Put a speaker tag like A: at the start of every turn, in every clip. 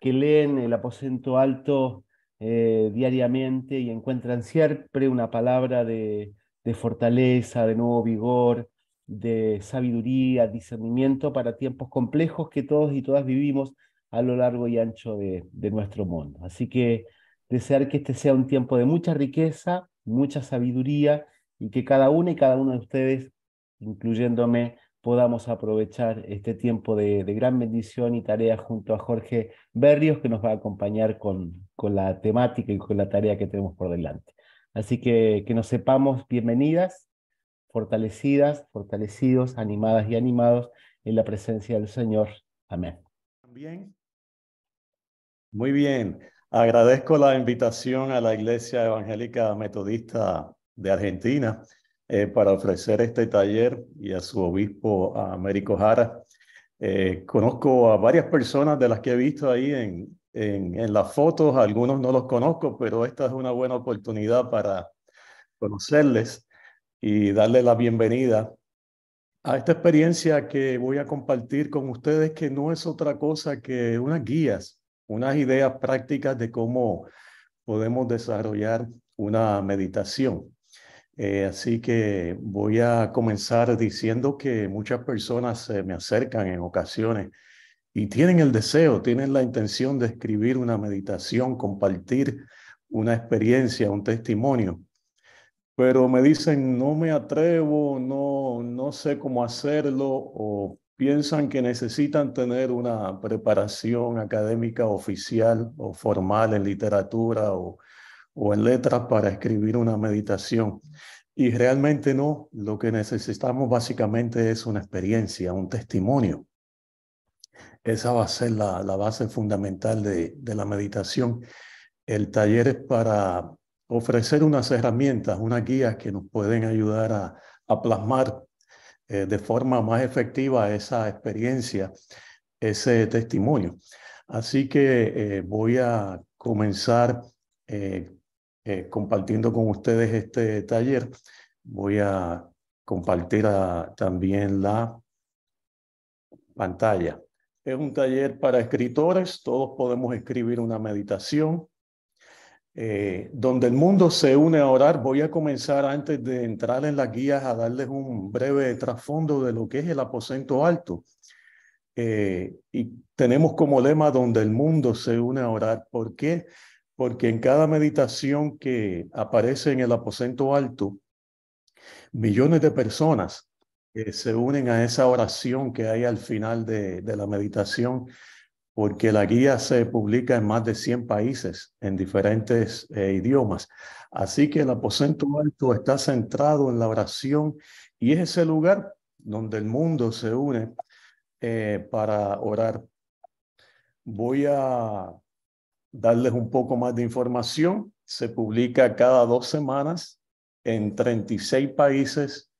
A: que leen el aposento alto eh, diariamente y encuentran siempre una palabra de, fortaleza, de nuevo vigor, de sabiduría, discernimiento para tiempos complejos que todos y todas vivimos a lo largo y ancho de, de, nuestro mundo. Así que desear que este sea un tiempo de mucha riqueza, mucha sabiduría y que cada una y cada uno de ustedes, incluyéndome, podamos aprovechar este tiempo de, gran bendición y tarea junto a Jorge Berrios, que nos va a acompañar con, con la temática y con la tarea que tenemos por delante. Así que que nos sepamos bienvenidas, fortalecidas, fortalecidos, animadas y animados en la presencia del Señor. Amén.
B: Bien. Muy bien. Agradezco la invitación a la Iglesia Evangélica Metodista de Argentina eh, para ofrecer este taller y a su obispo Américo Jara. Eh, conozco a varias personas de las que he visto ahí en, en, en las fotos, algunos no los conozco, pero esta es una buena oportunidad para conocerles y darle la bienvenida a esta experiencia que voy a compartir con ustedes, que no es otra cosa que unas guías, unas ideas prácticas de cómo podemos desarrollar una meditación. Eh, así que voy a comenzar diciendo que muchas personas se me acercan en ocasiones y tienen el deseo, tienen la intención de escribir una meditación, compartir una experiencia, un testimonio. Pero me dicen, no me atrevo, no, no sé cómo hacerlo, o piensan que necesitan tener una preparación académica oficial o formal en literatura o o en letras para escribir una meditación. Y realmente no, lo que necesitamos básicamente es una experiencia, un testimonio. Esa va a ser la, la base fundamental de, de la meditación. El taller es para ofrecer unas herramientas, unas guías que nos pueden ayudar a, a plasmar eh, de forma más efectiva esa experiencia, ese testimonio. Así que eh, voy a comenzar eh, eh, compartiendo con ustedes este taller. Voy a compartir ah, también la pantalla. Es un taller para escritores, todos podemos escribir una meditación. Eh, donde el mundo se une a orar, voy a comenzar antes de entrar en las guías a darles un breve trasfondo de lo que es el aposento alto. Eh, y tenemos como lema donde el mundo se une a orar. ¿Por qué? porque en cada meditación que aparece en el aposento alto, millones de personas eh, se unen a esa oración que hay al final de, la meditación, porque la guía se publica en más de 100 países, en diferentes eh, idiomas. Así que el aposento alto está centrado en la oración y es ese lugar donde el mundo se une eh, para orar. Voy a darles un poco más de información. Se publica cada dos semanas en 36 países,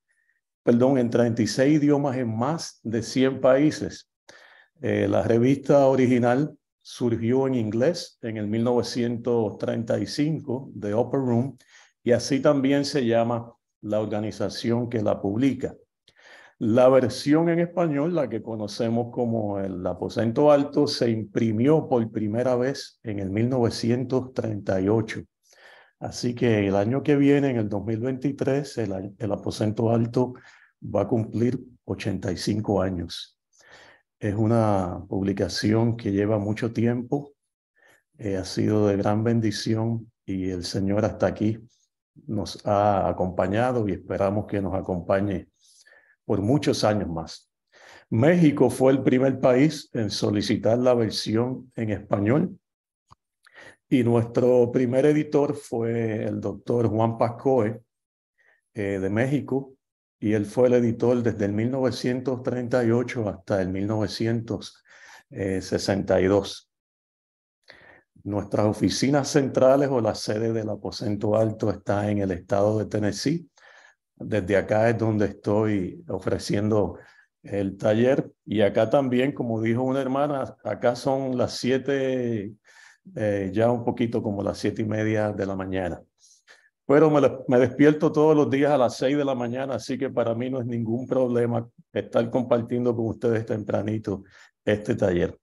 B: perdón, en 36 idiomas en más de 100 países. Eh, la revista original surgió en inglés en el 1935 de Upper Room y así también se llama la organización que la publica. La versión en español, la que conocemos como el aposento alto, se imprimió por primera vez en el 1938. Así que el año que viene, en el 2023, el, aposento alto va a cumplir 85 años. Es una publicación que lleva mucho tiempo, eh, ha sido de gran bendición y el Señor hasta aquí nos ha acompañado y esperamos que nos acompañe por muchos años más. México fue el primer país en solicitar la versión en español y nuestro primer editor fue el doctor Juan Pascoe eh, de México y él fue el editor desde el 1938 hasta el 1962. Nuestras oficinas centrales o la sede del aposento alto está en el estado de Tennessee desde acá es donde estoy ofreciendo el taller y acá también, como dijo una hermana, acá son las siete, eh, ya un poquito como las siete y media de la mañana. Pero me, me despierto todos los días a las seis de la mañana, así que para mí no es ningún problema estar compartiendo con ustedes tempranito este taller.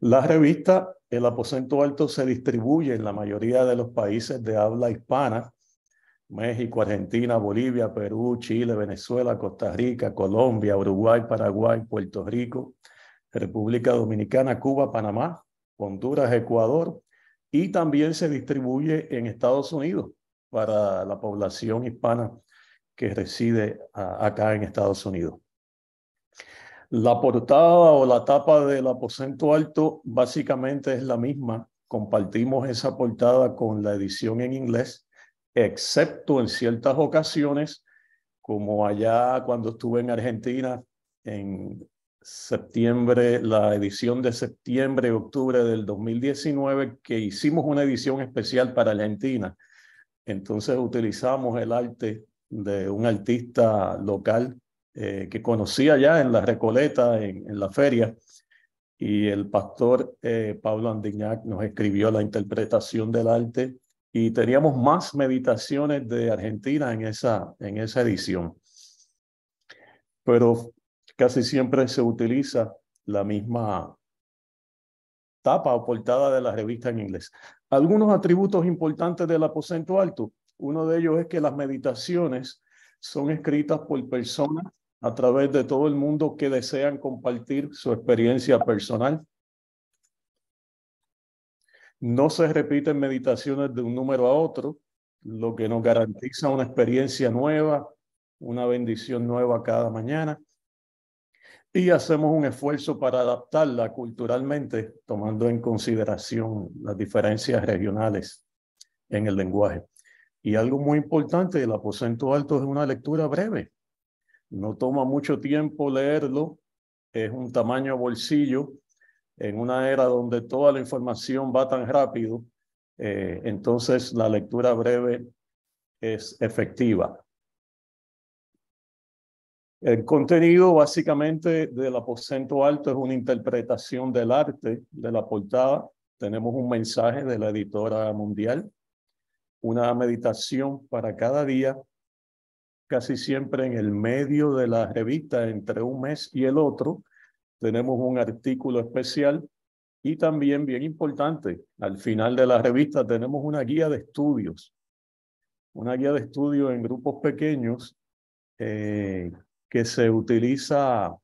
B: La revista El Aposento Alto se distribuye en la mayoría de los países de habla hispana México, Argentina, Bolivia, Perú, Chile, Venezuela, Costa Rica, Colombia, Uruguay, Paraguay, Puerto Rico, República Dominicana, Cuba, Panamá, Honduras, Ecuador y también se distribuye en Estados Unidos para la población hispana que reside acá en Estados Unidos. La portada o la tapa del aposento alto básicamente es la misma. Compartimos esa portada con la edición en inglés excepto en ciertas ocasiones, como allá cuando estuve en Argentina en septiembre, la edición de septiembre, y octubre del 2019, que hicimos una edición especial para Argentina. Entonces utilizamos el arte de un artista local eh, que conocía ya en la Recoleta, en, la feria, y el pastor eh, Pablo Andiñac nos escribió la interpretación del arte y teníamos más meditaciones de Argentina en esa, en esa edición. Pero casi siempre se utiliza la misma tapa o portada de la revista en inglés. Algunos atributos importantes del aposento alto. Uno de ellos es que las meditaciones son escritas por personas a través de todo el mundo que desean compartir su experiencia personal. No se repiten meditaciones de un número a otro, lo que nos garantiza una experiencia nueva, una bendición nueva cada mañana. Y hacemos un esfuerzo para adaptarla culturalmente, tomando en consideración las diferencias regionales en el lenguaje. Y algo muy importante, el aposento alto es una lectura breve. No toma mucho tiempo leerlo, es un tamaño bolsillo en una era donde toda la información va tan rápido, eh, entonces la lectura breve es efectiva. El contenido básicamente del aposento alto es una interpretación del arte de la portada. Tenemos un mensaje de la editora mundial, una meditación para cada día, casi siempre en el medio de la revista, entre un mes y el otro, tenemos un artículo especial y también, bien importante, al final de la revista tenemos una guía de estudios, una guía de estudios en grupos pequeños eh, que se utiliza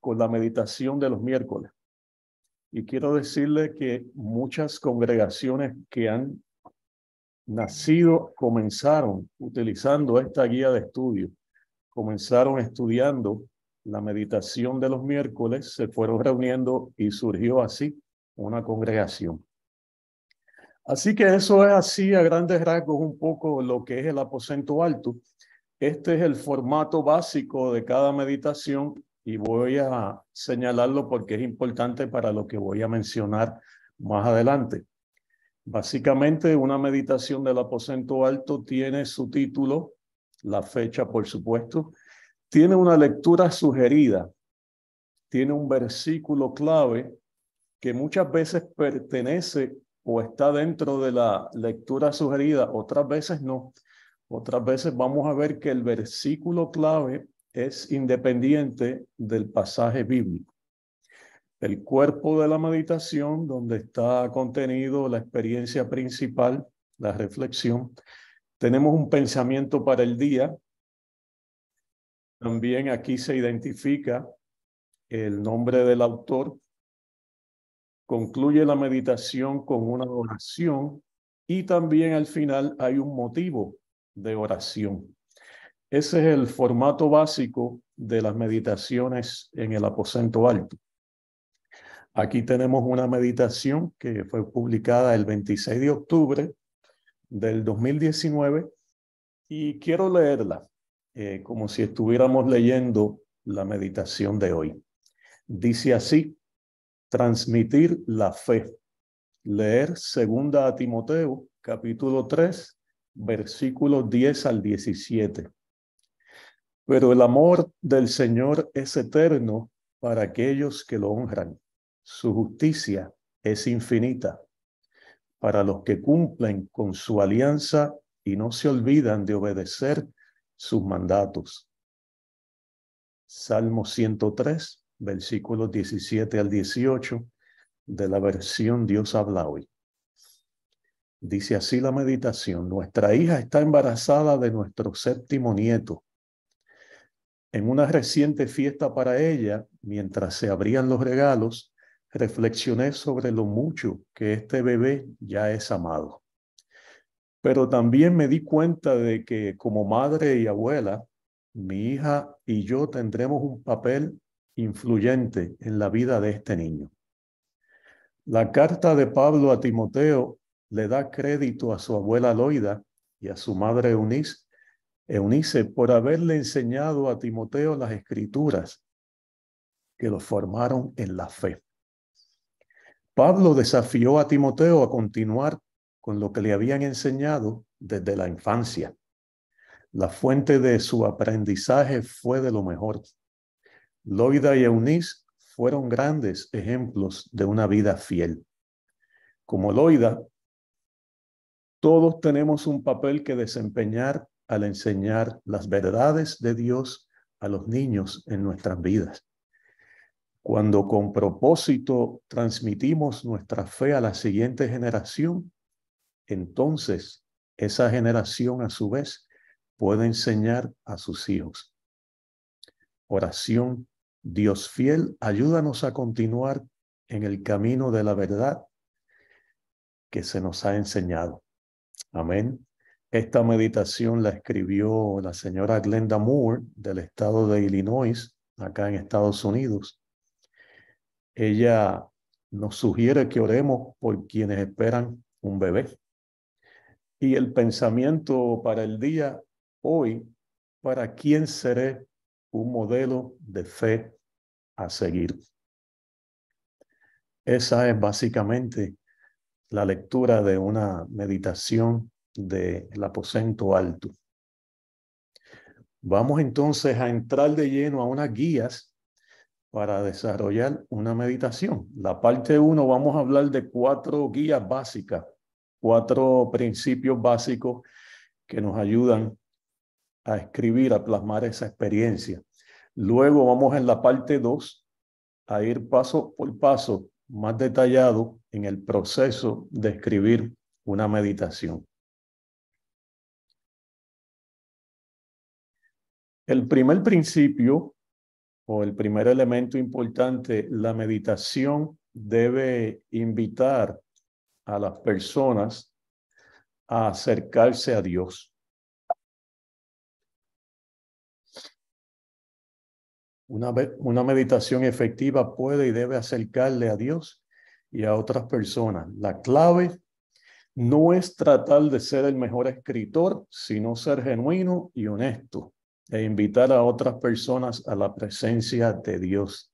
B: con la meditación de los miércoles. Y quiero decirle que muchas congregaciones que han nacido comenzaron utilizando esta guía de estudio, comenzaron estudiando la meditación de los miércoles se fueron reuniendo y surgió así una congregación. Así que eso es así a grandes rasgos un poco lo que es el aposento alto. Este es el formato básico de cada meditación y voy a señalarlo porque es importante para lo que voy a mencionar más adelante. Básicamente, una meditación del aposento alto tiene su título, la fecha, por supuesto, tiene una lectura sugerida, tiene un versículo clave que muchas veces pertenece o está dentro de la lectura sugerida, otras veces no. Otras veces vamos a ver que el versículo clave es independiente del pasaje bíblico. El cuerpo de la meditación, donde está contenido la experiencia principal, la reflexión, tenemos un pensamiento para el día, también aquí se identifica el nombre del autor. Concluye la meditación con una oración y también al final hay un motivo de oración. Ese es el formato básico de las meditaciones en el aposento alto. Aquí tenemos una meditación que fue publicada el 26 de octubre del 2019 y quiero leerla eh, como si estuviéramos leyendo la meditación de hoy. Dice así, transmitir la fe. Leer segunda a Timoteo, capítulo 3, versículos 10 al 17. Pero el amor del Señor es eterno para aquellos que lo honran. Su justicia es infinita para los que cumplen con su alianza y no se olvidan de obedecer sus mandatos. Salmo 103, versículos 17 al 18 de la versión Dios habla hoy. Dice así la meditación, nuestra hija está embarazada de nuestro séptimo nieto. En una reciente fiesta para ella, mientras se abrían los regalos, reflexioné sobre lo mucho que este bebé ya es amado. Pero también me di cuenta de que como madre y abuela, mi hija y yo tendremos un papel influyente en la vida de este niño. La carta de Pablo a Timoteo le da crédito a su abuela Loida y a su madre Eunice, Eunice por haberle enseñado a Timoteo las escrituras que lo formaron en la fe. Pablo desafió a Timoteo a continuar con lo que le habían enseñado desde la infancia. La fuente de su aprendizaje fue de lo mejor. Loida y Eunice fueron grandes ejemplos de una vida fiel. Como Loida, todos tenemos un papel que desempeñar al enseñar las verdades de Dios a los niños en nuestras vidas. Cuando con propósito transmitimos nuestra fe a la siguiente generación, entonces esa generación a su vez puede enseñar a sus hijos. Oración, Dios fiel, ayúdanos a continuar en el camino de la verdad que se nos ha enseñado. Amén. Esta meditación la escribió la señora Glenda Moore del estado de Illinois, acá en Estados Unidos. Ella nos sugiere que oremos por quienes esperan un bebé. Y el pensamiento para el día hoy, ¿para quién seré un modelo de fe a seguir? Esa es básicamente la lectura de una meditación del aposento alto. Vamos entonces a entrar de lleno a unas guías para desarrollar una meditación. La parte 1 vamos a hablar de cuatro guías básicas cuatro principios básicos que nos ayudan a escribir, a plasmar esa experiencia. Luego vamos en la parte 2 a ir paso por paso más detallado en el proceso de escribir una meditación. El primer principio o el primer elemento importante, la meditación debe invitar a las personas a acercarse a Dios. Una, una, meditación efectiva puede y debe acercarle a Dios y a otras personas. La clave no es tratar de ser el mejor escritor, sino ser genuino y honesto e invitar a otras personas a la presencia de Dios.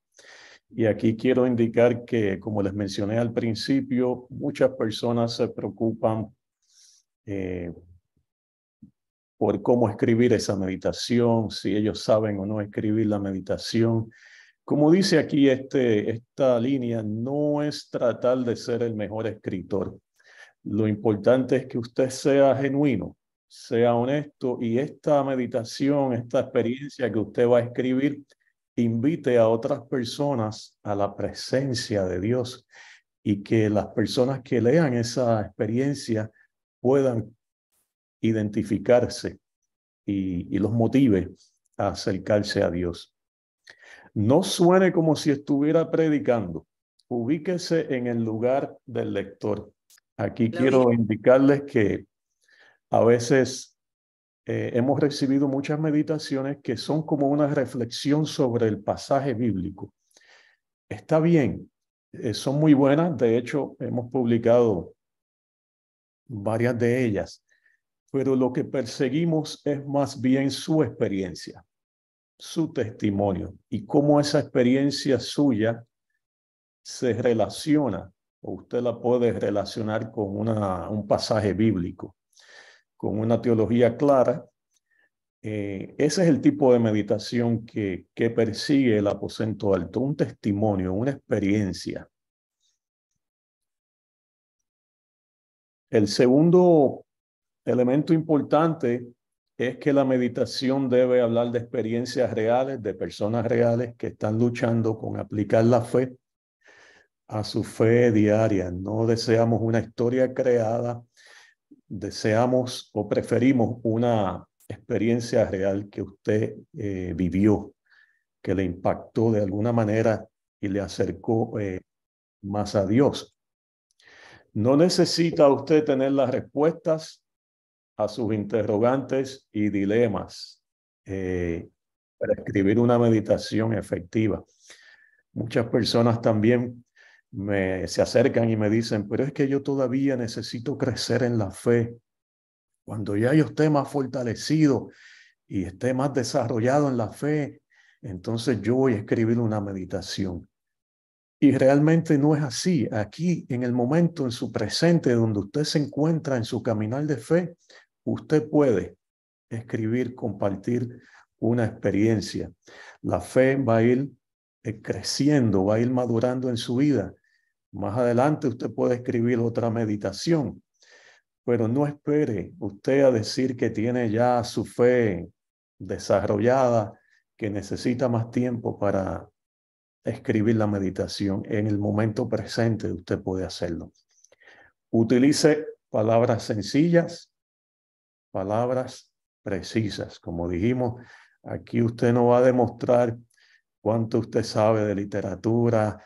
B: Y aquí quiero indicar que, como les mencioné al principio, muchas personas se preocupan eh, por cómo escribir esa meditación, si ellos saben o no escribir la meditación. Como dice aquí este, esta línea, no es tratar de ser el mejor escritor. Lo importante es que usted sea genuino, sea honesto y esta meditación, esta experiencia que usted va a escribir, invite a otras personas a la presencia de Dios y que las personas que lean esa experiencia puedan identificarse y, los motive a acercarse a Dios. No suene como si estuviera predicando. Ubíquese en el lugar del lector. Aquí quiero indicarles que a veces eh, hemos recibido muchas meditaciones que son como una reflexión sobre el pasaje bíblico. Está bien, eh, son muy buenas, de hecho hemos publicado varias de ellas, pero lo que perseguimos es más bien su experiencia, su testimonio y cómo esa experiencia suya se relaciona o usted la puede relacionar con una, un pasaje bíblico con una teología clara. Eh, ese es el tipo de meditación que, que persigue el aposento alto, un testimonio, una experiencia. El segundo elemento importante es que la meditación debe hablar de experiencias reales, de personas reales que están luchando con aplicar la fe a su fe diaria. No deseamos una historia creada deseamos o preferimos una experiencia real que usted eh, vivió, que le impactó de alguna manera y le acercó eh, más a Dios. No necesita usted tener las respuestas a sus interrogantes y dilemas eh, para escribir una meditación efectiva. Muchas personas también me, se acercan y me dicen, pero es que yo todavía necesito crecer en la fe. Cuando ya yo esté más fortalecido y esté más desarrollado en la fe, entonces yo voy a escribir una meditación. Y realmente no es así. Aquí, en el momento, en su presente, donde usted se encuentra en su caminar de fe, usted puede escribir, compartir una experiencia. La fe va a ir eh, creciendo, va a ir madurando en su vida más adelante usted puede escribir otra meditación, pero no espere usted a decir que tiene ya su fe desarrollada, que necesita más tiempo para escribir la meditación. En el momento presente usted puede hacerlo. Utilice palabras sencillas, palabras precisas. Como dijimos, aquí usted no va a demostrar cuánto usted sabe de literatura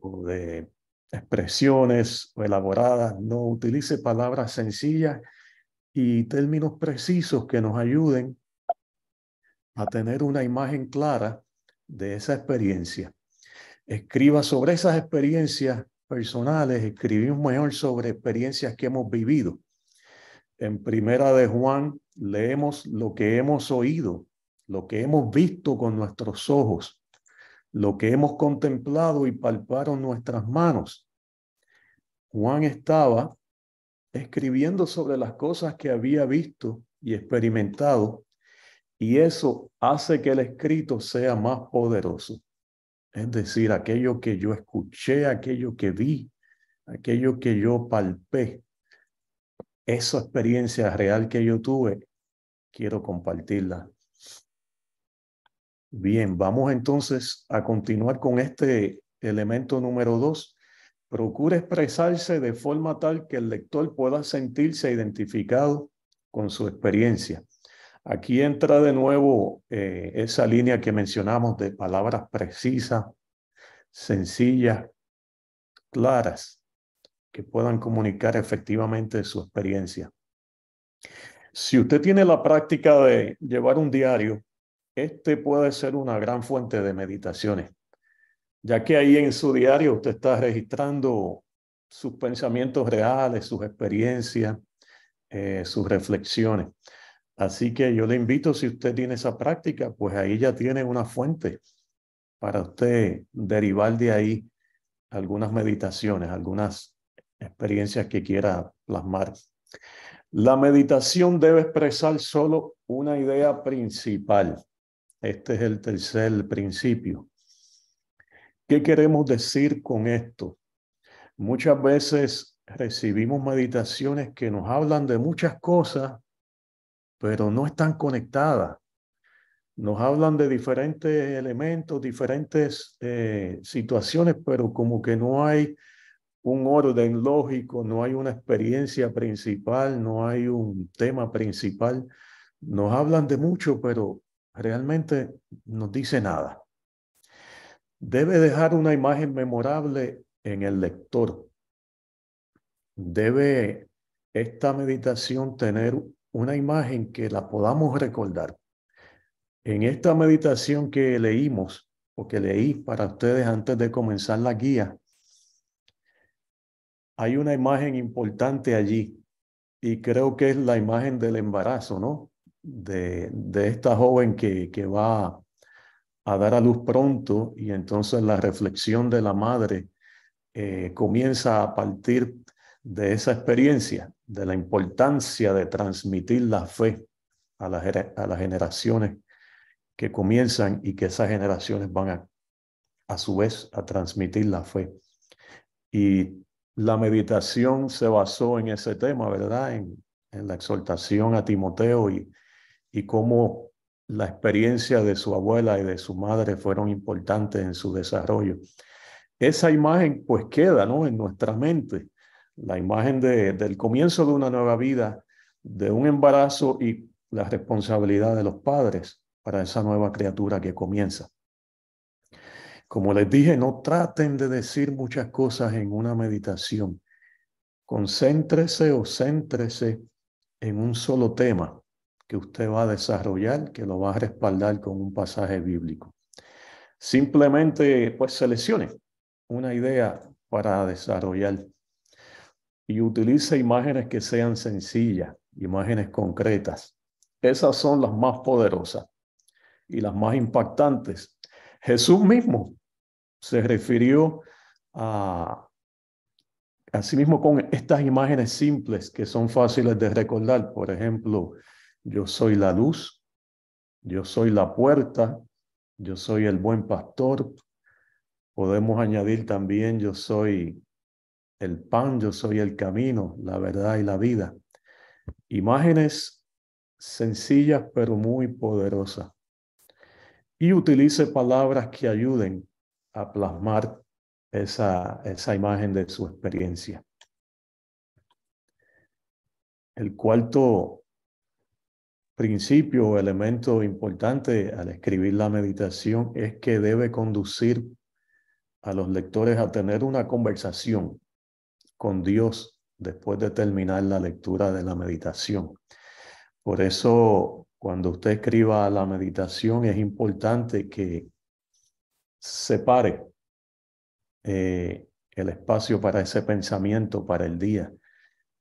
B: o de expresiones elaboradas, no utilice palabras sencillas y términos precisos que nos ayuden a tener una imagen clara de esa experiencia. Escriba sobre esas experiencias personales, escribimos mejor sobre experiencias que hemos vivido. En primera de Juan leemos lo que hemos oído, lo que hemos visto con nuestros ojos, lo que hemos contemplado y palparon nuestras manos, Juan estaba escribiendo sobre las cosas que había visto y experimentado, y eso hace que el escrito sea más poderoso. Es decir, aquello que yo escuché, aquello que vi, aquello que yo palpé, esa experiencia real que yo tuve, quiero compartirla. Bien, vamos entonces a continuar con este elemento número dos, Procure expresarse de forma tal que el lector pueda sentirse identificado con su experiencia. Aquí entra de nuevo eh, esa línea que mencionamos de palabras precisas, sencillas, claras, que puedan comunicar efectivamente su experiencia. Si usted tiene la práctica de llevar un diario, este puede ser una gran fuente de meditaciones ya que ahí en su diario usted está registrando sus pensamientos reales, sus experiencias, eh, sus reflexiones. Así que yo le invito, si usted tiene esa práctica, pues ahí ya tiene una fuente para usted derivar de ahí algunas meditaciones, algunas experiencias que quiera plasmar. La meditación debe expresar solo una idea principal. Este es el tercer principio. ¿Qué queremos decir con esto? Muchas veces recibimos meditaciones que nos hablan de muchas cosas, pero no están conectadas. Nos hablan de diferentes elementos, diferentes eh, situaciones, pero como que no hay un orden lógico, no hay una experiencia principal, no hay un tema principal. Nos hablan de mucho, pero realmente no dice nada. Debe dejar una imagen memorable en el lector. Debe esta meditación tener una imagen que la podamos recordar. En esta meditación que leímos o que leí para ustedes antes de comenzar la guía, hay una imagen importante allí y creo que es la imagen del embarazo, ¿no? De, esta joven que, que va a dar a luz pronto y entonces la reflexión de la madre eh, comienza a partir de esa experiencia, de la importancia de transmitir la fe a, a las generaciones que comienzan y que esas generaciones van a, a su vez a transmitir la fe. Y la meditación se basó en ese tema, ¿verdad? En, la exhortación a Timoteo y, y cómo la experiencia de su abuela y de su madre fueron importantes en su desarrollo. Esa imagen pues queda ¿no? en nuestra mente, la imagen del comienzo de una nueva vida, de un embarazo y la responsabilidad de los padres para esa nueva criatura que comienza. Como les dije, no traten de decir muchas cosas en una meditación. Concéntrese o céntrese en un solo tema que usted va a desarrollar, que lo va a respaldar con un pasaje bíblico. Simplemente, pues, seleccione una idea para desarrollar y utilice imágenes que sean sencillas, imágenes concretas. Esas son las más poderosas y las más impactantes. Jesús mismo se refirió a, a sí mismo con estas imágenes simples que son fáciles de recordar. Por ejemplo, yo soy la luz, yo soy la puerta, yo soy el buen pastor. Podemos añadir también yo soy el pan, yo soy el camino, la verdad y la vida. Imágenes sencillas pero muy poderosas. Y utilice palabras que ayuden a plasmar esa, esa imagen de su experiencia. El cuarto principio o elemento importante al escribir la meditación es que debe conducir a los lectores a tener una conversación con Dios después de terminar la lectura de la meditación. Por eso, cuando usted escriba la meditación, es importante que separe eh, el espacio para ese pensamiento, para el día,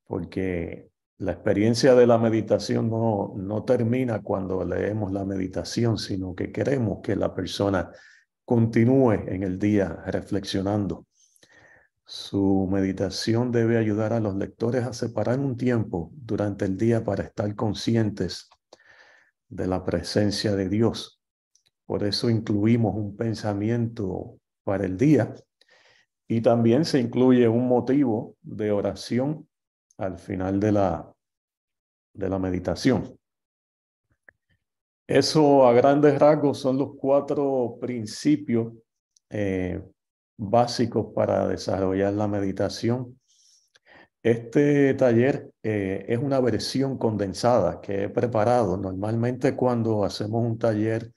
B: porque la experiencia de la meditación no, no termina cuando leemos la meditación, sino que queremos que la persona continúe en el día reflexionando. Su meditación debe ayudar a los lectores a separar un tiempo durante el día para estar conscientes de la presencia de Dios. Por eso incluimos un pensamiento para el día y también se incluye un motivo de oración al final de la, de la meditación. Eso a grandes rasgos son los cuatro principios eh, básicos para desarrollar la meditación. Este taller eh, es una versión condensada que he preparado. Normalmente cuando hacemos un taller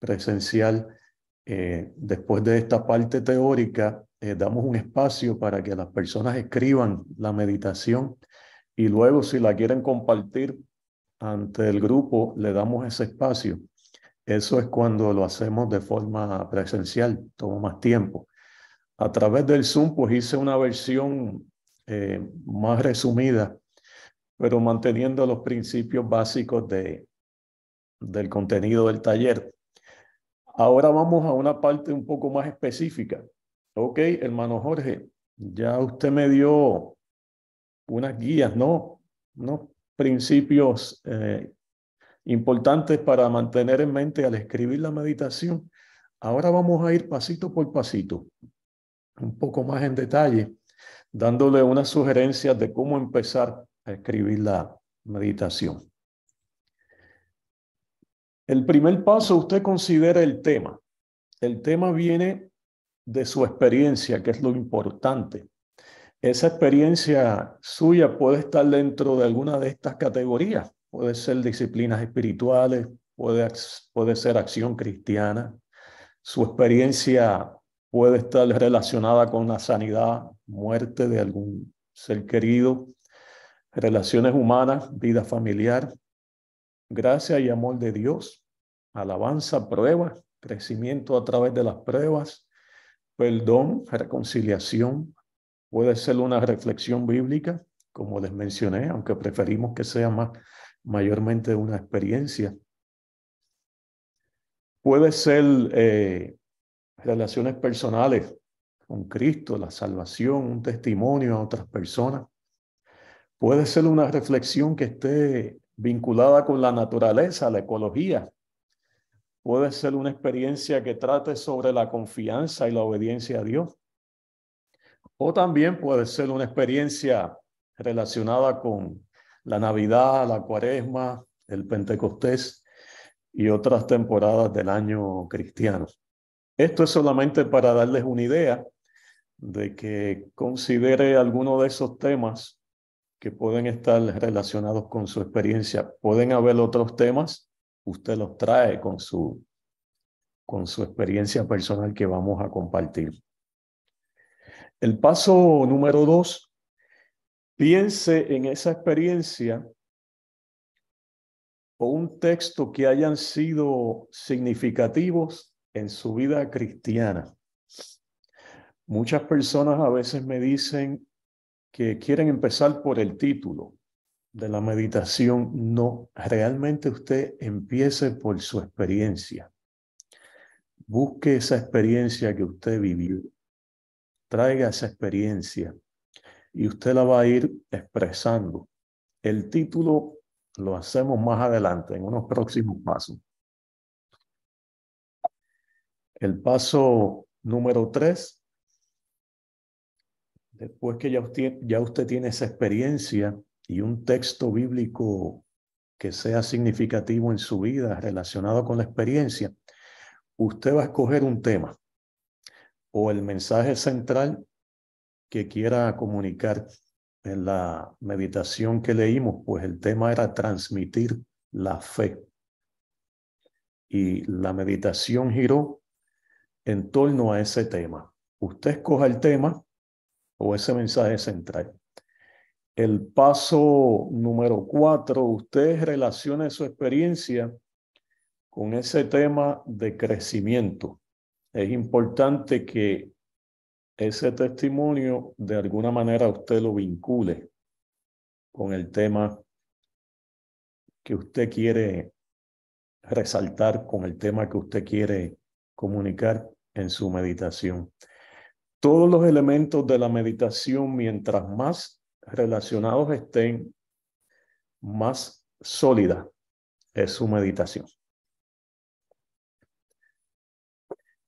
B: presencial, eh, después de esta parte teórica, eh, damos un espacio para que las personas escriban la meditación y luego si la quieren compartir ante el grupo, le damos ese espacio. Eso es cuando lo hacemos de forma presencial, toma más tiempo. A través del Zoom, pues hice una versión eh, más resumida, pero manteniendo los principios básicos de, del contenido del taller. Ahora vamos a una parte un poco más específica Ok, hermano Jorge, ya usted me dio unas guías, ¿no? no principios eh, importantes para mantener en mente al escribir la meditación. Ahora vamos a ir pasito por pasito, un poco más en detalle, dándole unas sugerencias de cómo empezar a escribir la meditación. El primer paso, usted considera el tema. El tema viene de su experiencia, que es lo importante. Esa experiencia suya puede estar dentro de alguna de estas categorías. Puede ser disciplinas espirituales, puede, puede ser acción cristiana. Su experiencia puede estar relacionada con la sanidad, muerte de algún ser querido, relaciones humanas, vida familiar, gracia y amor de Dios, alabanza, pruebas, crecimiento a través de las pruebas, Perdón, reconciliación, puede ser una reflexión bíblica, como les mencioné, aunque preferimos que sea más, mayormente una experiencia. Puede ser eh, relaciones personales con Cristo, la salvación, un testimonio a otras personas. Puede ser una reflexión que esté vinculada con la naturaleza, la ecología, puede ser una experiencia que trate sobre la confianza y la obediencia a Dios. O también puede ser una experiencia relacionada con la Navidad, la Cuaresma, el Pentecostés y otras temporadas del año cristiano. Esto es solamente para darles una idea de que considere alguno de esos temas que pueden estar relacionados con su experiencia. Pueden haber otros temas usted los trae con su, con su experiencia personal que vamos a compartir. El paso número dos, piense en esa experiencia o un texto que hayan sido significativos en su vida cristiana. Muchas personas a veces me dicen que quieren empezar por el título de la meditación, no, realmente usted empiece por su experiencia. Busque esa experiencia que usted vivió. Traiga esa experiencia y usted la va a ir expresando. El título lo hacemos más adelante, en unos próximos pasos. El paso número tres, después que ya usted, ya usted tiene esa experiencia, y un texto bíblico que sea significativo en su vida relacionado con la experiencia, usted va a escoger un tema o el mensaje central que quiera comunicar. En la meditación que leímos, pues el tema era transmitir la fe. Y la meditación giró en torno a ese tema. Usted escoja el tema o ese mensaje central. El paso número cuatro, usted relaciona su experiencia con ese tema de crecimiento. Es importante que ese testimonio de alguna manera usted lo vincule con el tema que usted quiere resaltar, con el tema que usted quiere comunicar en su meditación. Todos los elementos de la meditación, mientras más relacionados estén, más sólida es su meditación.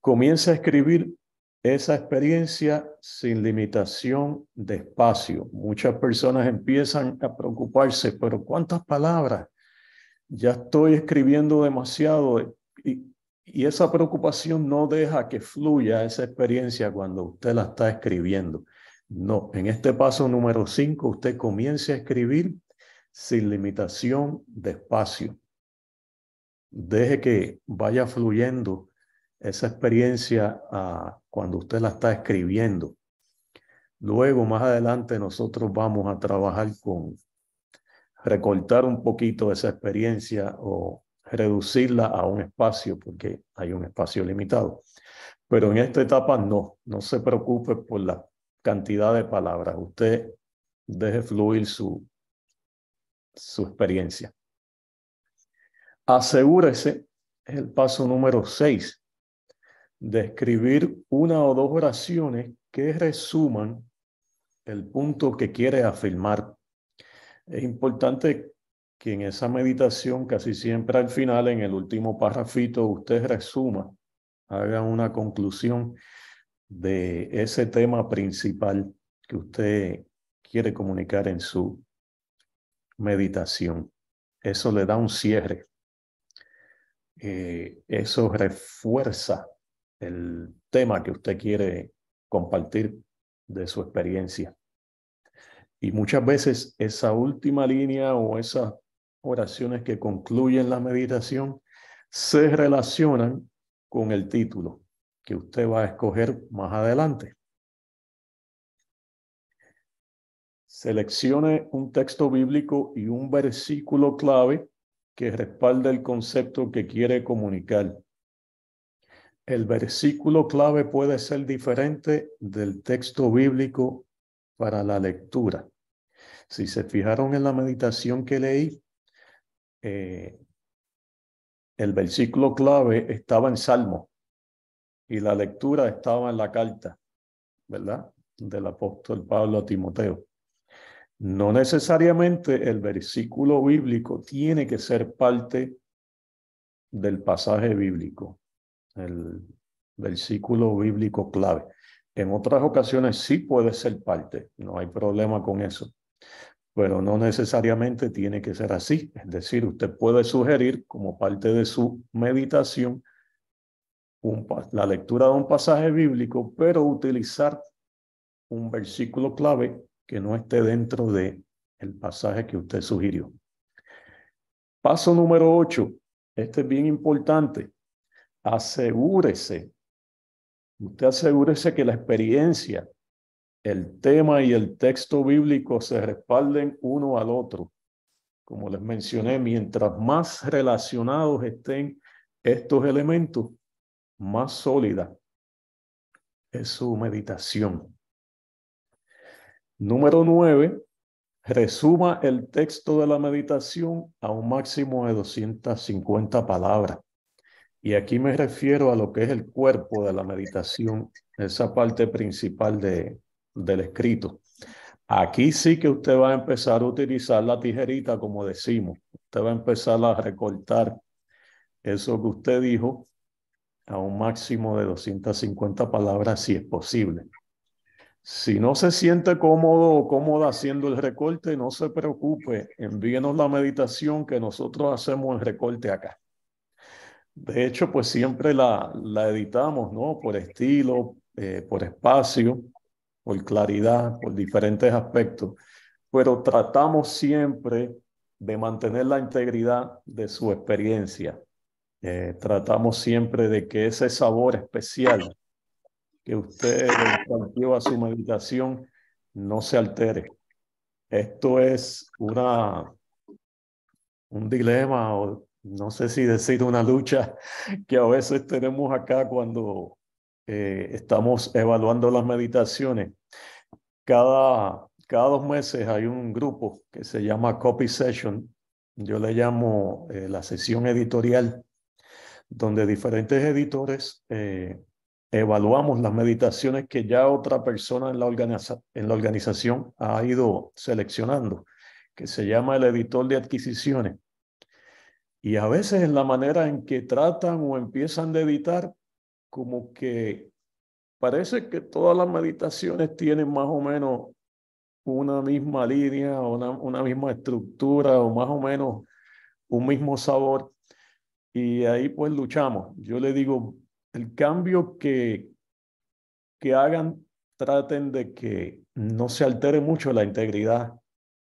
B: Comienza a escribir esa experiencia sin limitación de espacio. Muchas personas empiezan a preocuparse, pero ¿cuántas palabras? Ya estoy escribiendo demasiado y, y esa preocupación no deja que fluya esa experiencia cuando usted la está escribiendo. No, en este paso número 5 usted comience a escribir sin limitación de espacio. Deje que vaya fluyendo esa experiencia ah, cuando usted la está escribiendo. Luego, más adelante, nosotros vamos a trabajar con recortar un poquito esa experiencia o reducirla a un espacio, porque hay un espacio limitado. Pero en esta etapa no, no se preocupe por la cantidad de palabras. Usted deje fluir su, su experiencia. Asegúrese, es el paso número seis, de escribir una o dos oraciones que resuman el punto que quiere afirmar. Es importante que en esa meditación, casi siempre al final, en el último párrafito, usted resuma, haga una conclusión de ese tema principal que usted quiere comunicar en su meditación. Eso le da un cierre. Eh, eso refuerza el tema que usted quiere compartir de su experiencia. Y muchas veces esa última línea o esas oraciones que concluyen la meditación se relacionan con el título que usted va a escoger más adelante. Seleccione un texto bíblico y un versículo clave que respalde el concepto que quiere comunicar. El versículo clave puede ser diferente del texto bíblico para la lectura. Si se fijaron en la meditación que leí, eh, el versículo clave estaba en Salmo y la lectura estaba en la carta, ¿verdad? Del apóstol Pablo a Timoteo. No necesariamente el versículo bíblico tiene que ser parte del pasaje bíblico, el versículo bíblico clave. En otras ocasiones sí puede ser parte, no hay problema con eso, pero no necesariamente tiene que ser así. Es decir, usted puede sugerir como parte de su meditación la lectura de un pasaje bíblico, pero utilizar un versículo clave que no esté dentro de el pasaje que usted sugirió. Paso número ocho. Este es bien importante. Asegúrese. Usted asegúrese que la experiencia, el tema y el texto bíblico se respalden uno al otro. Como les mencioné, mientras más relacionados estén estos elementos, más sólida es su meditación. Número nueve, resuma el texto de la meditación a un máximo de 250 palabras. Y aquí me refiero a lo que es el cuerpo de la meditación, esa parte principal del escrito. Aquí sí que usted va a empezar a utilizar la tijerita, como decimos. Usted va a empezar a recortar eso que usted dijo a un máximo de 250 palabras si es posible. Si no se siente cómodo o cómoda haciendo el recorte, no se preocupe, envíenos la meditación que nosotros hacemos el recorte acá. De hecho, pues siempre la, la editamos, ¿no? Por estilo, eh, por espacio, por claridad, por diferentes aspectos, pero tratamos siempre de mantener la integridad de su experiencia. Eh, tratamos siempre de que ese sabor especial que usted lleva a su meditación no se altere. Esto es una, un dilema, o no sé si decir una lucha que a veces tenemos acá cuando eh, estamos evaluando las meditaciones. Cada, cada dos meses hay un grupo que se llama Copy Session. Yo le llamo eh, la sesión editorial donde diferentes editores eh, evaluamos las meditaciones que ya otra persona en la, en la organización ha ido seleccionando, que se llama el editor de adquisiciones. Y a veces en la manera en que tratan o empiezan de editar, como que parece que todas las meditaciones tienen más o menos una misma línea, una misma estructura o más o menos un mismo sabor. Y ahí pues luchamos. Yo le digo, el cambio que, que hagan, traten de que no se altere mucho la integridad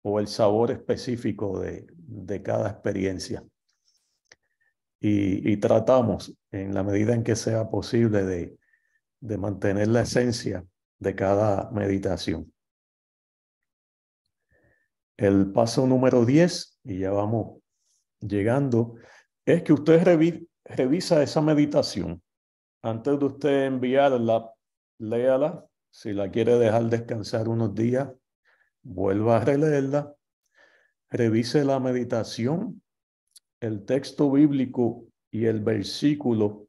B: o el sabor específico de, cada experiencia. Y, tratamos, en la medida en que sea posible, de, de mantener la esencia de cada meditación. El paso número 10, y ya vamos llegando, es que usted revisa esa meditación. Antes de usted enviarla, léala. Si la quiere dejar descansar unos días, vuelva a releerla. Revise la meditación, el texto bíblico y el versículo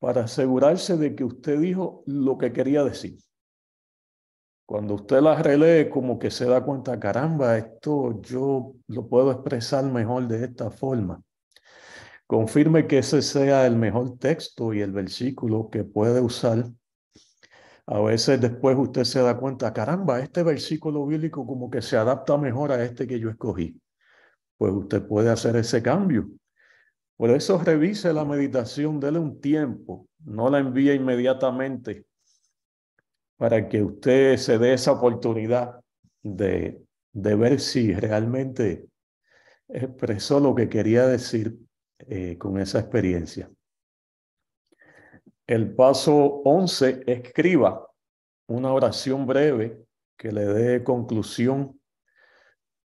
B: para asegurarse de que usted dijo lo que quería decir. Cuando usted las relee, como que se da cuenta, caramba, esto yo lo puedo expresar mejor de esta forma. Confirme que ese sea el mejor texto y el versículo que puede usar. A veces después usted se da cuenta, caramba, este versículo bíblico como que se adapta mejor a este que yo escogí. Pues usted puede hacer ese cambio. Por eso revise la meditación, dele un tiempo, no la envíe inmediatamente para que usted se dé esa oportunidad de, ver si realmente expresó lo que quería decir eh, con esa experiencia. El paso 11, escriba una oración breve que le dé conclusión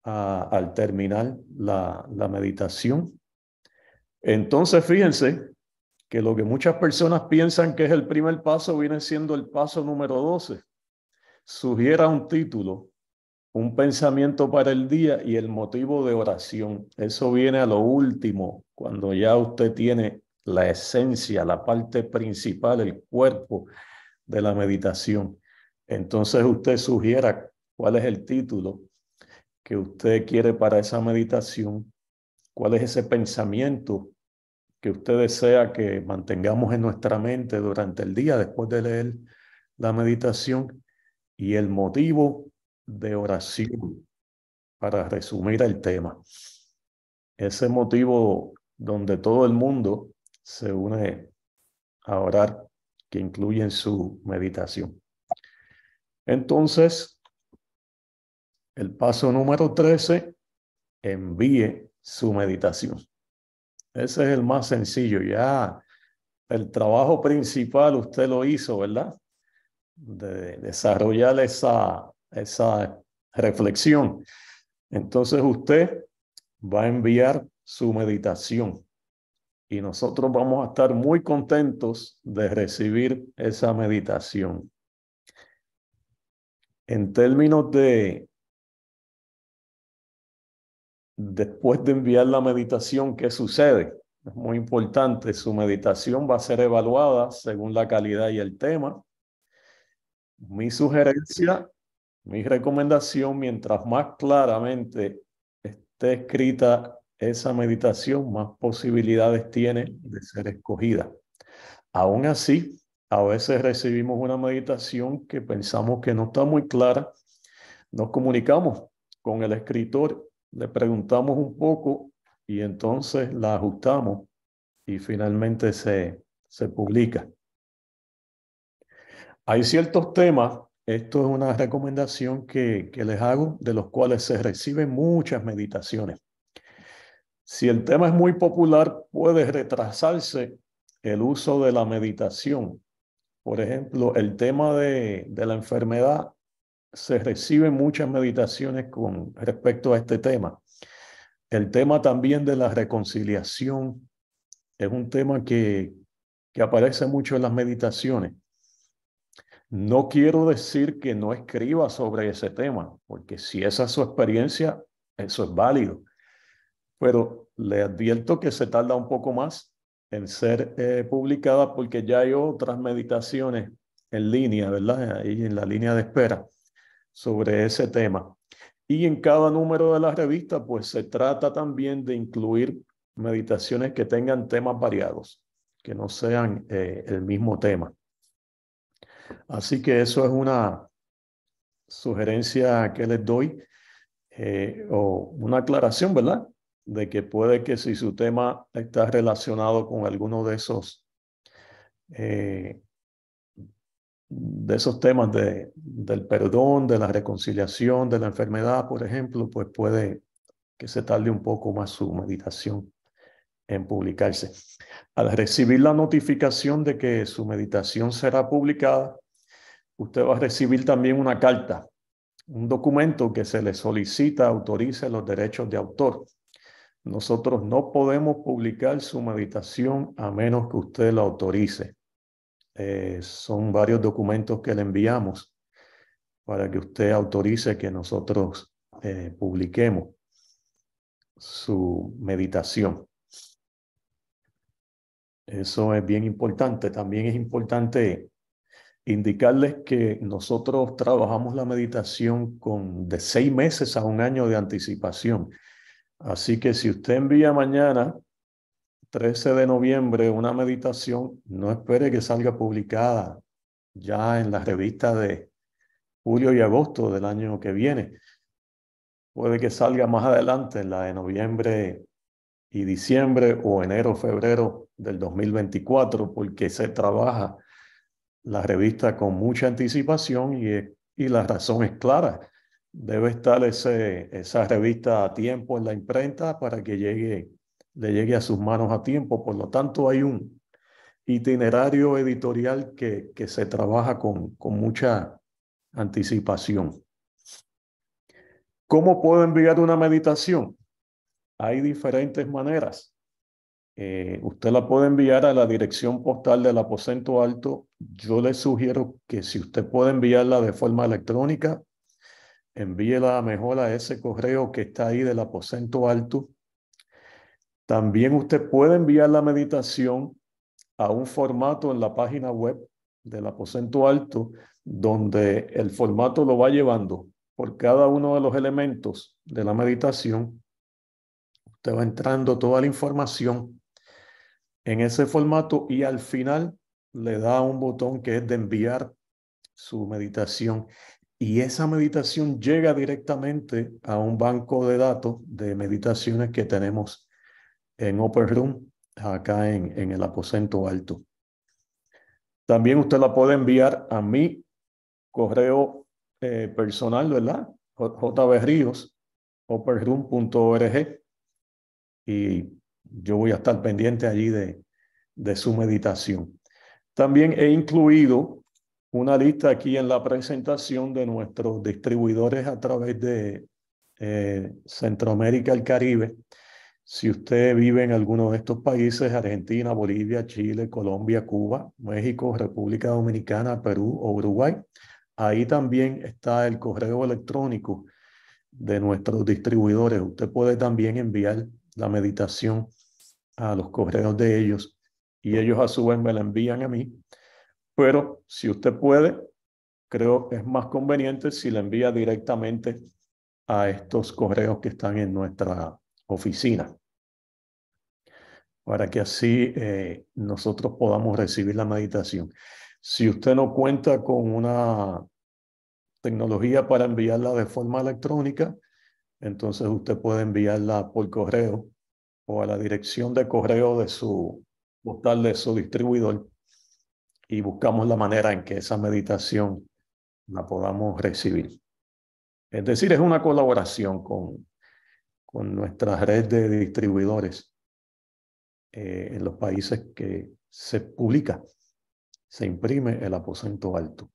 B: al terminar la meditación. Entonces, fíjense que lo que muchas personas piensan que es el primer paso viene siendo el paso número 12. Sugiera un título, un pensamiento para el día y el motivo de oración. Eso viene a lo último, cuando ya usted tiene la esencia, la parte principal, el cuerpo de la meditación. Entonces usted sugiera cuál es el título que usted quiere para esa meditación, cuál es ese pensamiento que usted desea que mantengamos en nuestra mente durante el día después de leer la meditación y el motivo de oración para resumir el tema. Ese motivo donde todo el mundo se une a orar que incluye en su meditación. Entonces, el paso número 13, envíe su meditación. Ese es el más sencillo, ya. El trabajo principal usted lo hizo, ¿verdad? De desarrollar esa, esa reflexión. Entonces usted va a enviar su meditación y nosotros vamos a estar muy contentos de recibir esa meditación. En términos de después de enviar la meditación, ¿qué sucede? Es muy importante, su meditación va a ser evaluada según la calidad y el tema. Mi sugerencia, mi recomendación, mientras más claramente esté escrita esa meditación, más posibilidades tiene de ser escogida. Aún así, a veces recibimos una meditación que pensamos que no está muy clara, nos comunicamos con el escritor le preguntamos un poco y entonces la ajustamos y finalmente se, se publica. Hay ciertos temas, esto es una recomendación que, les hago, de los cuales se reciben muchas meditaciones. Si el tema es muy popular, puede retrasarse el uso de la meditación. Por ejemplo, el tema de la enfermedad se reciben muchas meditaciones con respecto a este tema. El tema también de la reconciliación es un tema que, que aparece mucho en las meditaciones. No quiero decir que no escriba sobre ese tema, porque si esa es su experiencia, eso es válido. Pero le advierto que se tarda un poco más en ser eh, publicada porque ya hay otras meditaciones en línea, ¿verdad? Ahí en la línea de espera, sobre ese tema. Y en cada número de la revista, pues se trata también de incluir meditaciones que tengan temas variados, que no sean eh, el mismo tema. Así que eso es una sugerencia que les doy eh, o una aclaración, ¿verdad? De que puede que si su tema está relacionado con alguno de esos eh, de esos temas de, del perdón, de la reconciliación, de la enfermedad, por ejemplo, pues puede que se tarde un poco más su meditación en publicarse. Al recibir la notificación de que su meditación será publicada, usted va a recibir también una carta, un documento que se le solicita autorice los derechos de autor. Nosotros no podemos publicar su meditación a menos que usted la autorice. Eh, son varios documentos que le enviamos para que usted autorice que nosotros eh, publiquemos su meditación. Eso es bien importante. También es importante indicarles que nosotros trabajamos la meditación con de seis meses a un año de anticipación. Así que si usted envía mañana 13 de noviembre una meditación, no espere que salga publicada ya en la revista de julio y agosto del año que viene. Puede que salga más adelante, en la de noviembre y diciembre o enero, febrero del 2024, porque se trabaja la revista con mucha anticipación y, y la razón es clara. Debe estar ese, esa revista a tiempo en la imprenta para que llegue le llegue a sus manos a tiempo. Por lo tanto, hay un itinerario editorial que, que se trabaja con, con mucha anticipación. ¿Cómo puedo enviar una meditación? Hay diferentes maneras. Eh, usted la puede enviar a la dirección postal del aposento alto. Yo le sugiero que si usted puede enviarla de forma electrónica, envíela mejor a ese correo que está ahí del aposento alto también usted puede enviar la meditación a un formato en la página web del aposento alto, donde el formato lo va llevando por cada uno de los elementos de la meditación. Usted va entrando toda la información en ese formato y al final le da un botón que es de enviar su meditación. Y esa meditación llega directamente a un banco de datos de meditaciones que tenemos en Open Room, acá en, en el aposento alto. También usted la puede enviar a mi correo eh, personal, ¿verdad? jbríos, openroom.org. Y yo voy a estar pendiente allí de, su meditación. También he incluido una lista aquí en la presentación de nuestros distribuidores a través de eh, Centroamérica y el Caribe. Si usted vive en alguno de estos países, Argentina, Bolivia, Chile, Colombia, Cuba, México, República Dominicana, Perú o Uruguay, ahí también está el correo electrónico de nuestros distribuidores. Usted puede también enviar la meditación a los correos de ellos y ellos a su vez me la envían a mí. Pero si usted puede, creo que es más conveniente si le envía directamente a estos correos que están en nuestra oficina para que así eh, nosotros podamos recibir la meditación. Si usted no cuenta con una tecnología para enviarla de forma electrónica, entonces usted puede enviarla por correo o a la dirección de correo de su postal de su distribuidor y buscamos la manera en que esa meditación la podamos recibir. Es decir, es una colaboración con, con nuestra red de distribuidores eh, en los países que se publica, se imprime el aposento alto.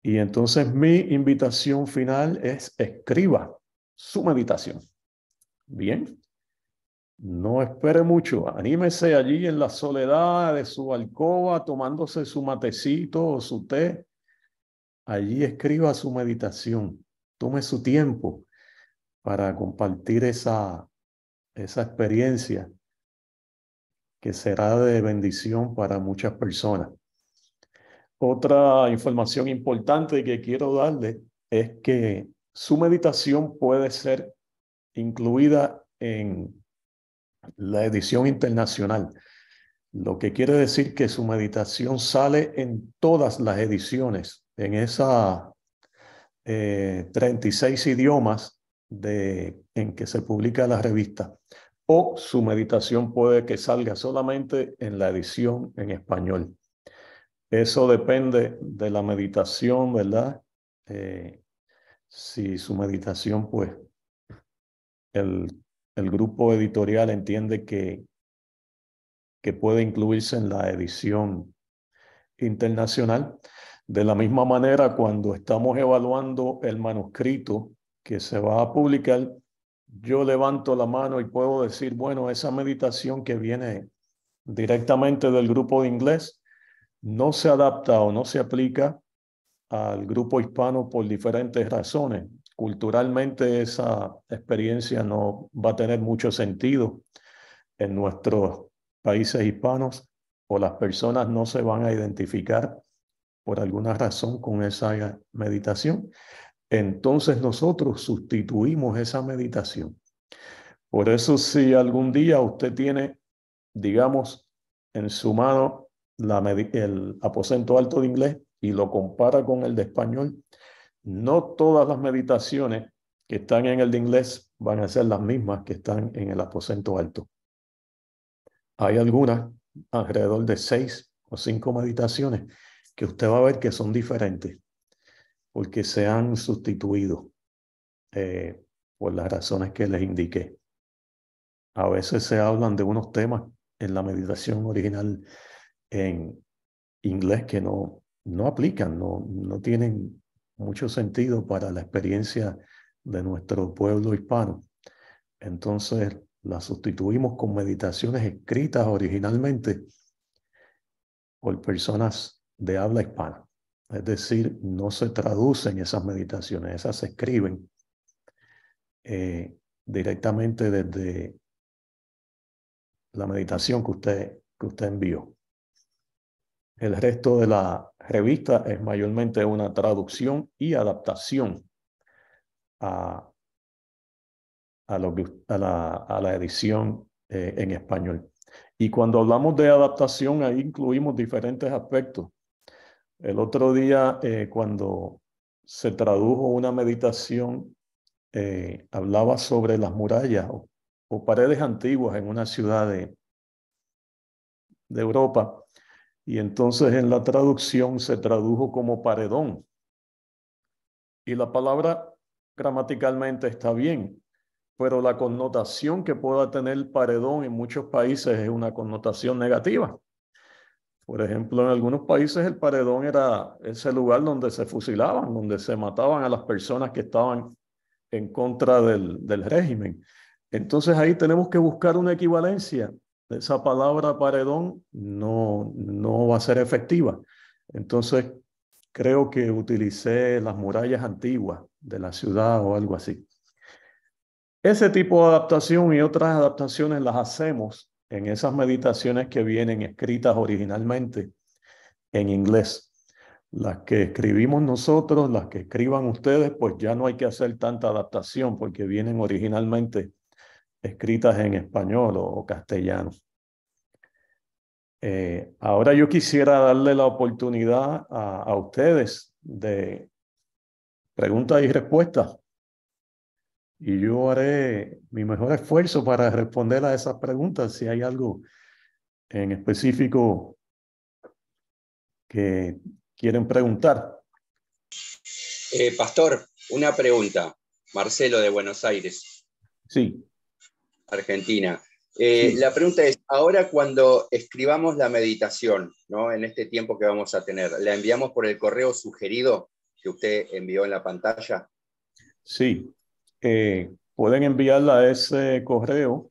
B: Y entonces mi invitación final es escriba su meditación. Bien, no espere mucho, anímese allí en la soledad de su alcoba tomándose su matecito o su té. Allí escriba su meditación, tome su tiempo para compartir esa, esa experiencia que será de bendición para muchas personas. Otra información importante que quiero darle es que su meditación puede ser incluida en la edición internacional, lo que quiere decir que su meditación sale en todas las ediciones, en esas eh, 36 idiomas de, en que se publica la revista o su meditación puede que salga solamente en la edición en español. Eso depende de la meditación, ¿verdad? Eh, si su meditación, pues, el, grupo editorial entiende que, que puede incluirse en la edición internacional. De la misma manera, cuando estamos evaluando el manuscrito que se va a publicar, yo levanto la mano y puedo decir, bueno, esa meditación que viene directamente del grupo de inglés no se adapta o no se aplica al grupo hispano por diferentes razones. Culturalmente esa experiencia no va a tener mucho sentido en nuestros países hispanos o las personas no se van a identificar por alguna razón con esa meditación entonces nosotros sustituimos esa meditación. Por eso si algún día usted tiene, digamos, en su mano el aposento alto de inglés y lo compara con el de español, no todas las meditaciones que están en el de inglés van a ser las mismas que están en el aposento alto. Hay algunas, alrededor de seis o cinco meditaciones, que usted va a ver que son diferentes porque se han sustituido eh, por las razones que les indiqué. A veces se hablan de unos temas en la meditación original en inglés que no, no aplican, no, no tienen mucho sentido para la experiencia de nuestro pueblo hispano. Entonces las sustituimos con meditaciones escritas originalmente por personas de habla hispana. Es decir, no se traducen esas meditaciones, esas se escriben eh, directamente desde la meditación que usted, que usted envió. El resto de la revista es mayormente una traducción y adaptación a, a, la, edición eh, en español. Y cuando hablamos de adaptación, ahí incluimos diferentes aspectos el otro día, eh, cuando se tradujo una meditación, eh, hablaba sobre las murallas o, paredes antiguas en una ciudad de Europa. Y entonces en la traducción se tradujo como paredón. Y la palabra gramaticalmente está bien, pero la connotación que pueda tener paredón en muchos países es una connotación negativa. Por ejemplo, en algunos países el paredón era ese lugar donde se fusilaban, donde se mataban a las personas que estaban en contra del, régimen. Entonces ahí tenemos que buscar una equivalencia. Esa palabra paredón no, no va a ser efectiva. Entonces creo que utilicé las murallas antiguas de la ciudad o algo así. Ese tipo de adaptación y otras adaptaciones las hacemos en esas meditaciones que vienen escritas originalmente en inglés. Las que escribimos nosotros, las que escriban ustedes, pues ya no hay que hacer tanta adaptación porque vienen originalmente escritas en español o, castellano. Eh, ahora yo quisiera darle la oportunidad a, a ustedes de preguntas y respuestas. Y yo haré mi mejor esfuerzo para responder a esas preguntas si hay algo en específico que quieren preguntar.
A: Eh, pastor, una pregunta. Marcelo de Buenos Aires. Sí. Argentina. Eh, la pregunta es, ahora cuando escribamos la meditación, ¿no? en este tiempo que vamos a tener, ¿la enviamos por el correo sugerido que usted envió en la pantalla?
B: Sí, eh, pueden enviarla a ese correo,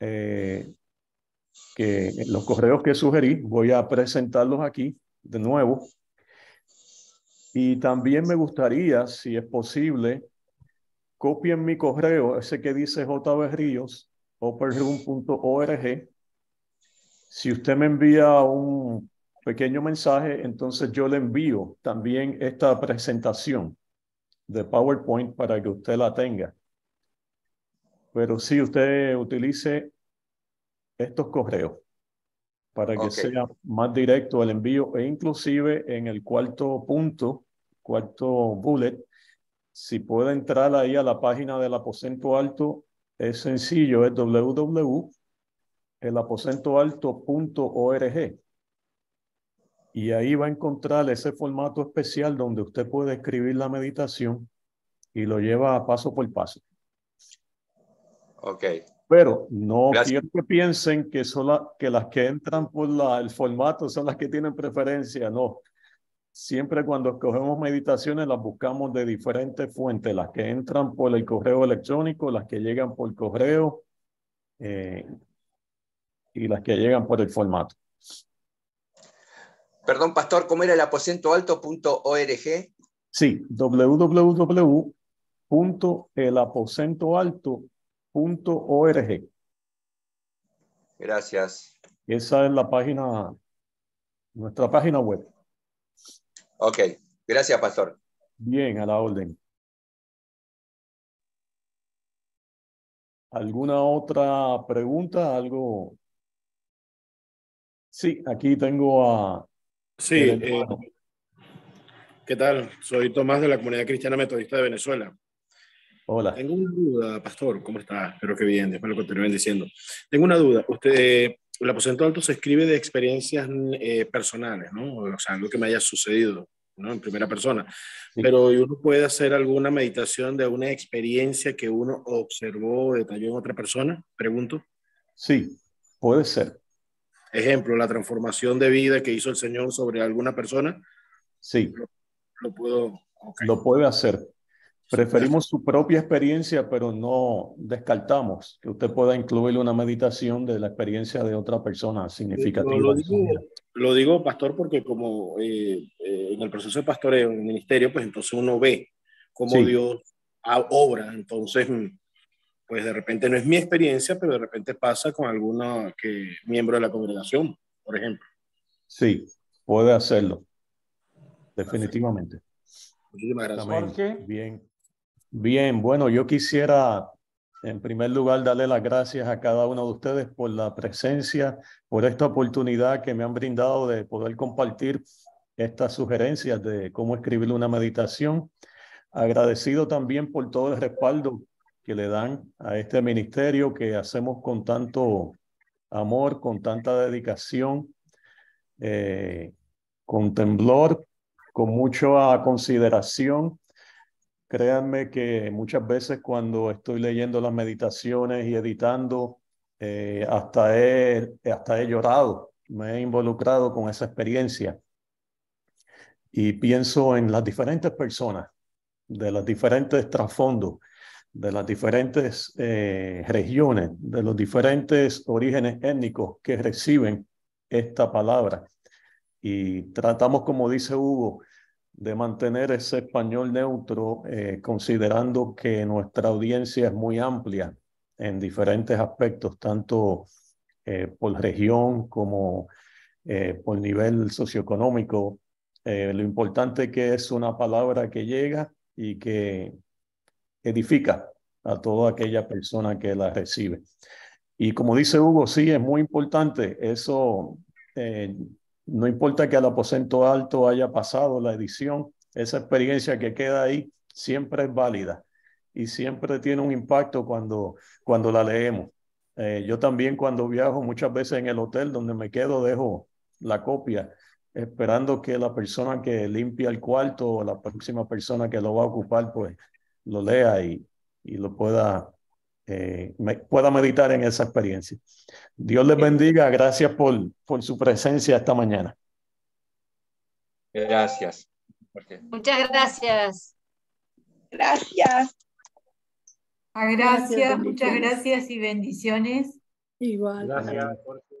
B: eh, que los correos que sugerí, voy a presentarlos aquí de nuevo. Y también me gustaría, si es posible, copien mi correo, ese que dice jberríos, Si usted me envía un pequeño mensaje, entonces yo le envío también esta presentación de PowerPoint para que usted la tenga. Pero si usted utilice estos correos para que sea más directo el envío e inclusive en el cuarto punto, cuarto bullet, si puede entrar ahí a la página del aposento alto, es sencillo, es www.elaposentoalto.org. Y ahí va a encontrar ese formato especial donde usted puede escribir la meditación y lo lleva paso por paso. Ok. Pero no siempre quiero que piensen que, son que las que entran por la, el formato son las que tienen preferencia, no. Siempre cuando escogemos meditaciones las buscamos de diferentes fuentes, las que entran por el correo electrónico, las que llegan por correo eh, y las que llegan por el formato.
A: Perdón, Pastor, ¿cómo era el aposentoalto.org?
B: Sí, www.elaposentoalto.org.
A: Gracias.
B: Esa es la página, nuestra página web.
A: Ok, gracias, Pastor.
B: Bien, a la orden. ¿Alguna otra pregunta? ¿Algo? Sí, aquí tengo a Sí, eh,
A: ¿qué tal? Soy Tomás de la Comunidad Cristiana Metodista de Venezuela. Hola. Tengo una duda, pastor, ¿cómo está? Espero que bien, después lo continúen diciendo. Tengo una duda, usted, el aposento alto se escribe de experiencias eh, personales, ¿no? O sea, lo que me haya sucedido, ¿no? En primera persona. Pero uno puede hacer alguna meditación de una experiencia que uno observó o detalló en otra persona,
B: pregunto. Sí, puede ser
A: ejemplo, la transformación de vida que hizo el Señor sobre alguna persona. Sí. Lo, puedo.
B: Lo puede hacer. Preferimos su propia experiencia, pero no descartamos que usted pueda incluir una meditación de la experiencia de otra persona significativa.
A: Lo digo, pastor, porque como eh, eh, en el proceso de pastoreo, en el ministerio, pues entonces uno ve cómo Dios obra. Entonces, mm, pues de repente no es mi experiencia, pero de repente pasa con alguno que miembro de la congregación, por ejemplo.
B: Sí, puede hacerlo. Definitivamente.
A: Muchísimas gracias. Jorge.
B: Bien. Bien, bueno, yo quisiera en primer lugar darle las gracias a cada uno de ustedes por la presencia, por esta oportunidad que me han brindado de poder compartir estas sugerencias de cómo escribir una meditación. Agradecido también por todo el respaldo que le dan a este ministerio que hacemos con tanto amor, con tanta dedicación, eh, con temblor, con mucha consideración. Créanme que muchas veces cuando estoy leyendo las meditaciones y editando, eh, hasta, he, hasta he llorado, me he involucrado con esa experiencia. Y pienso en las diferentes personas, de los diferentes trasfondos de las diferentes eh, regiones, de los diferentes orígenes étnicos que reciben esta palabra. Y tratamos, como dice Hugo, de mantener ese español neutro, eh, considerando que nuestra audiencia es muy amplia en diferentes aspectos, tanto eh, por región como por nivel socioeconómico. lo importante que es una palabra que llega y que edifica a toda aquella persona que la recibe. Y como dice Hugo, sí, es muy importante eso. Eh, no importa que al aposento alto haya pasado la edición, esa experiencia que queda ahí siempre es válida y siempre tiene un impacto cuando, cuando la leemos. Eh, yo también cuando viajo muchas veces en el hotel donde me quedo dejo la copia esperando que la persona que limpia el cuarto o la próxima persona que lo va a ocupar pues lo lea y, lo pueda, eh, pueda meditar en esa experiencia. Dios les bendiga, gracias por, por su presencia esta mañana.
A: Gracias. Muchas gracias. Gracias. Gracias, gracias muchas gracias y bendiciones. Igual. Gracias.